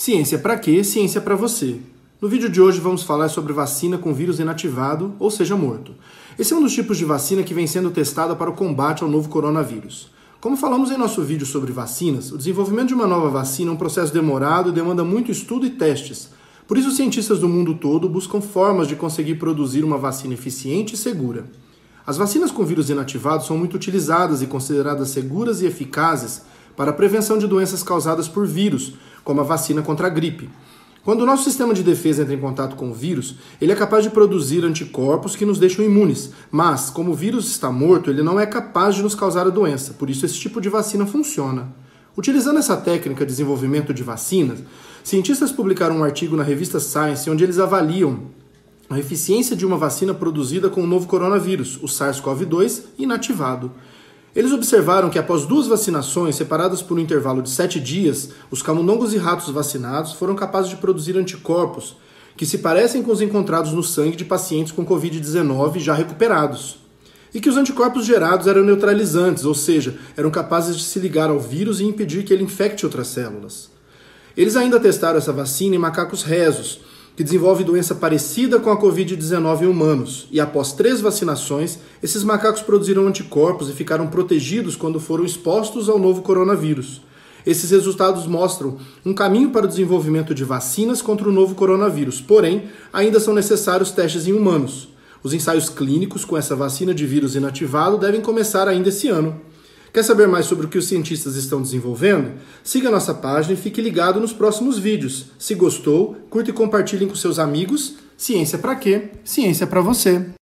Ciência para quê? Ciência para você. No vídeo de hoje vamos falar sobre vacina com vírus inativado, ou seja, morto. Esse é um dos tipos de vacina que vem sendo testada para o combate ao novo coronavírus. Como falamos em nosso vídeo sobre vacinas, o desenvolvimento de uma nova vacina é um processo demorado e demanda muito estudo e testes. Por isso, cientistas do mundo todo buscam formas de conseguir produzir uma vacina eficiente e segura. As vacinas com vírus inativado são muito utilizadas e consideradas seguras e eficazes para a prevenção de doenças causadas por vírus, como a vacina contra a gripe. Quando o nosso sistema de defesa entra em contato com o vírus, ele é capaz de produzir anticorpos que nos deixam imunes, mas, como o vírus está morto, ele não é capaz de nos causar a doença, por isso esse tipo de vacina funciona. Utilizando essa técnica de desenvolvimento de vacinas, cientistas publicaram um artigo na revista Science onde eles avaliam a eficiência de uma vacina produzida com o novo coronavírus, o SARS-CoV-2, inativado. Eles observaram que após duas vacinações separadas por um intervalo de sete dias, os camundongos e ratos vacinados foram capazes de produzir anticorpos que se parecem com os encontrados no sangue de pacientes com Covid-19 já recuperados. E que os anticorpos gerados eram neutralizantes, ou seja, eram capazes de se ligar ao vírus e impedir que ele infecte outras células. Eles ainda testaram essa vacina em macacos rezos, que desenvolve doença parecida com a Covid-19 em humanos. E após três vacinações, esses macacos produziram anticorpos e ficaram protegidos quando foram expostos ao novo coronavírus. Esses resultados mostram um caminho para o desenvolvimento de vacinas contra o novo coronavírus, porém, ainda são necessários testes em humanos. Os ensaios clínicos com essa vacina de vírus inativado devem começar ainda esse ano. Quer saber mais sobre o que os cientistas estão desenvolvendo? Siga nossa página e fique ligado nos próximos vídeos. Se gostou, curta e compartilhe com seus amigos. Ciência para quê? Ciência para você.